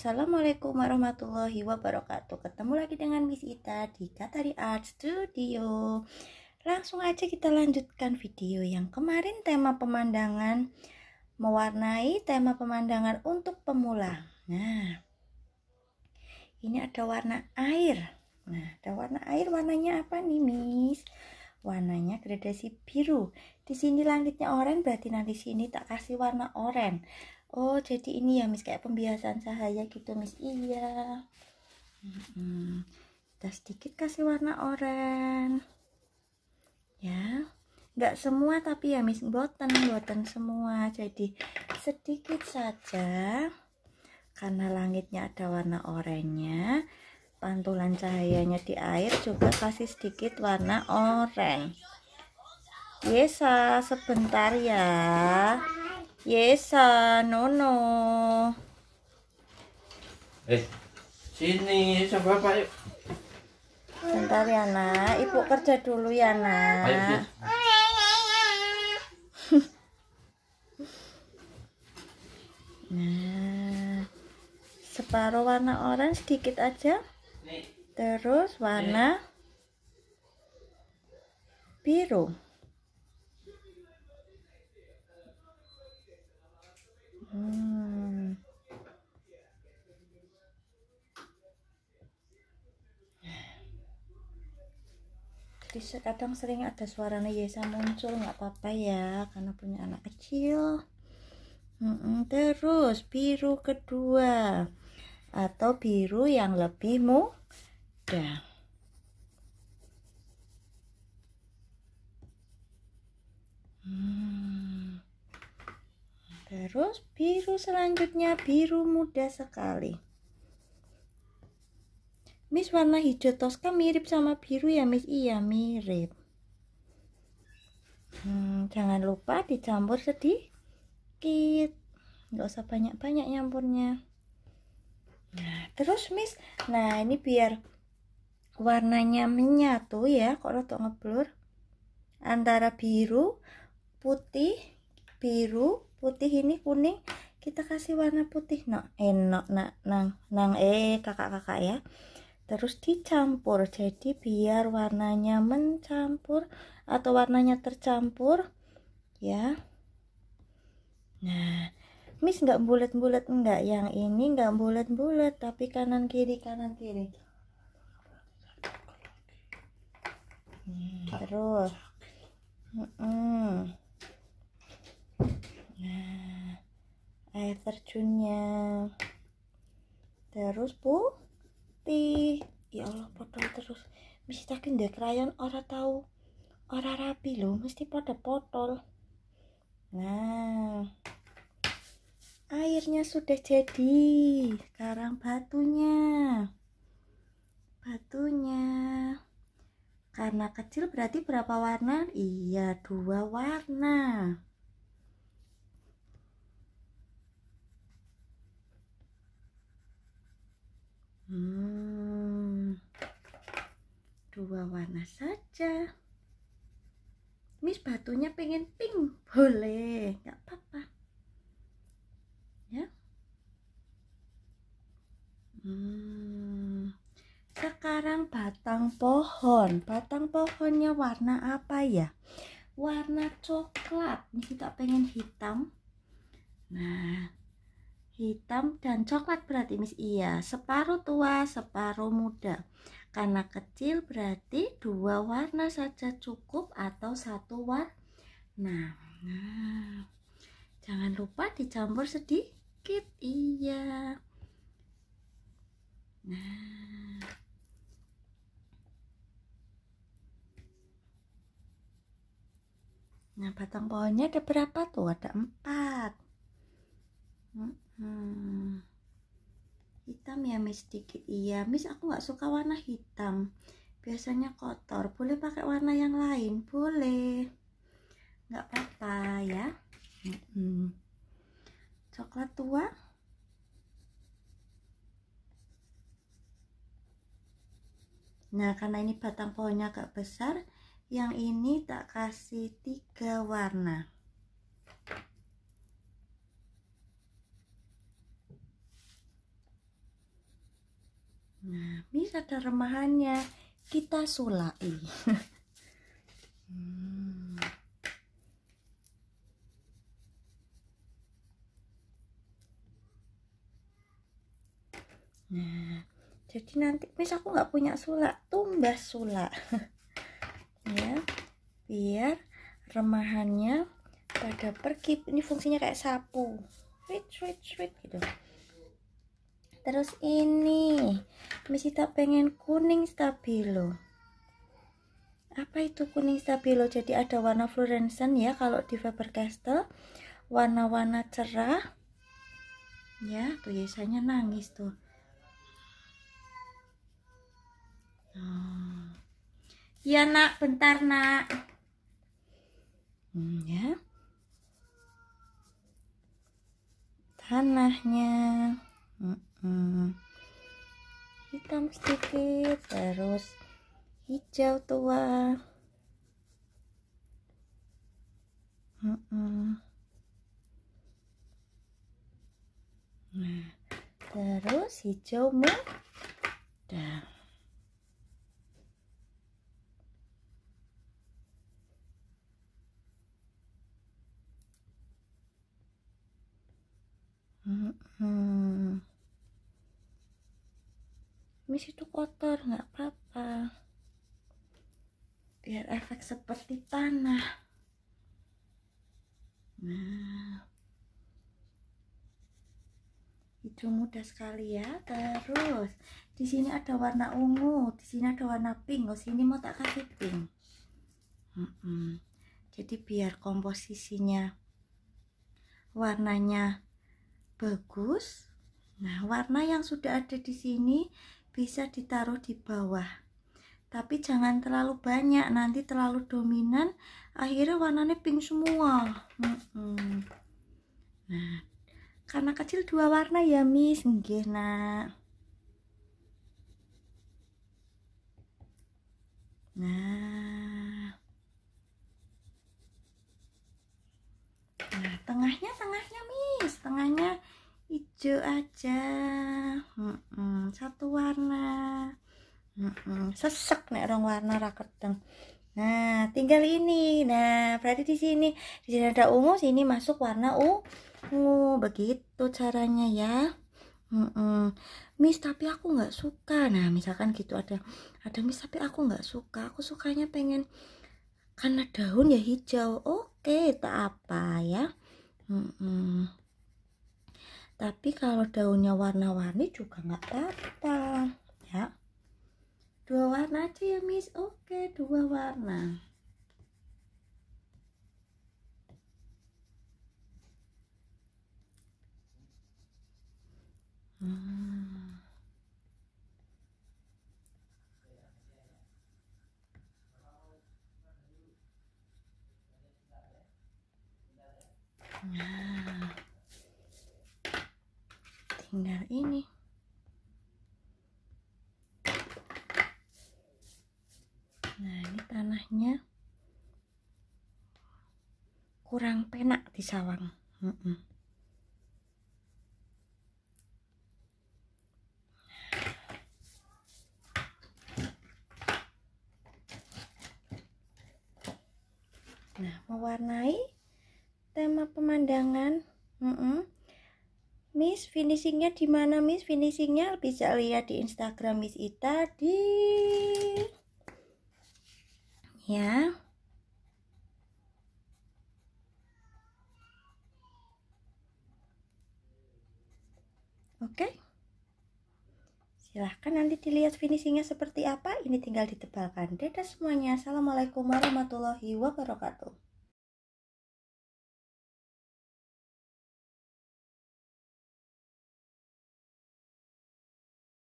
Assalamualaikum warahmatullahi wabarakatuh Ketemu lagi dengan Miss Ita di Katari Art Studio Langsung aja kita lanjutkan video yang kemarin tema pemandangan Mewarnai tema pemandangan untuk pemula Nah ini ada warna air Nah ada warna air warnanya apa nih Miss? warnanya gradasi biru. Di sini langitnya oranye berarti nanti sini tak kasih warna oranye oh jadi ini ya miss kayak pembiasan cahaya gitu miss iya hmm, sedikit kasih warna oranye ya nggak semua tapi ya miss boten boten semua jadi sedikit saja karena langitnya ada warna oranye pantulan cahayanya di air juga kasih sedikit warna oranye Yesa ah, sebentar ya Yesa, ah, Nono. Eh, sini sama bapak yuk. Bentar ya nak, ibu kerja dulu ya nak. nah, separuh warna orange sedikit aja. Terus warna biru. Hmm. Jadi kadang sering ada suaranya Yesa muncul nggak apa-apa ya karena punya anak kecil. Terus biru kedua atau biru yang lebih muda. Hmm. Terus biru selanjutnya biru muda sekali. Miss warna hijau toska mirip sama biru ya Miss? Iya mirip. Hmm, jangan lupa dicampur sedikit. Nggak usah banyak-banyak nyampurnya. Nah, terus Miss, nah ini biar warnanya menyatu ya, kok rotok ngeblur. Antara biru, putih, biru, putih ini kuning kita kasih warna putih no nah, enak eh, nak nang nang eh kakak-kakak ya terus dicampur jadi biar warnanya mencampur atau warnanya tercampur ya nah miss nggak bulat-bulat enggak yang ini nggak bulat-bulat tapi kanan kiri kanan kiri hmm, terus hmm nah air terjunnya terus putih ya Allah potong terus mesti takin deh krayon orang tahu orang rapi loh mesti pada potol nah airnya sudah jadi sekarang batunya batunya karena kecil berarti berapa warna iya dua warna dua warna saja Miss batunya pengen pink boleh nggak apa-apa ya hmm. sekarang batang pohon batang pohonnya warna apa ya warna coklat ini kita pengen hitam nah hitam dan coklat berarti Miss iya separuh tua separuh muda karena kecil berarti dua warna saja cukup atau satu warna. Nah, jangan lupa dicampur sedikit. Iya. Nah. Nah, batang pohonnya ada berapa tuh? Ada empat. Hmm hitam ya miss sedikit iya miss aku nggak suka warna hitam biasanya kotor boleh pakai warna yang lain boleh nggak apa-apa ya hmm. coklat tua nah karena ini batang pohonnya agak besar yang ini tak kasih tiga warna Nah, ada remahannya kita sulai. hmm. Nah, jadi nanti mis aku nggak punya sulak, tumbas sulak. ya, biar remahannya pada pergi. Ini fungsinya kayak sapu. Switch, switch, switch gitu terus ini tak pengen kuning stabilo apa itu kuning stabilo jadi ada warna fluorescent ya kalau di Faber-Castell warna-warna cerah ya tuh biasanya nangis tuh hmm. ya nak bentar nak hmm, ya tanahnya hmm hmm, hitam sedikit terus hijau tua hmm, nah terus hijau muda Miss itu kotor nggak apa-apa biar efek seperti tanah nah itu mudah sekali ya terus di sini ada warna ungu di sini ada warna pink oh sini mau tak kasih pink mm -mm. jadi biar komposisinya warnanya bagus nah warna yang sudah ada di sini bisa ditaruh di bawah tapi jangan terlalu banyak nanti terlalu dominan akhirnya warnanya pink semua hmm, hmm. nah karena kecil dua warna ya miss nggih nak nah nah tengahnya tengahnya miss tengahnya hijau aja mm satu warna mm sesek nih orang warna dong. nah tinggal ini nah berarti di sini di sini ada ungu sini masuk warna ungu begitu caranya ya Mm -mm. Miss tapi aku nggak suka nah misalkan gitu ada ada Miss tapi aku nggak suka aku sukanya pengen karena daun ya hijau oke tak apa ya mm -mm tapi kalau daunnya warna-warni juga nggak apa-apa ya dua warna aja ya miss oke dua warna Hmm. Nah tinggal ini nah ini tanahnya kurang penak di sawang mm -mm. Nah, mewarnai tema pemandangan mm -mm, Miss finishingnya di mana Miss finishingnya bisa lihat di Instagram Miss Ita di ya Oke. Silahkan nanti dilihat finishingnya seperti apa. Ini tinggal ditebalkan. Dadah semuanya. Assalamualaikum warahmatullahi wabarakatuh.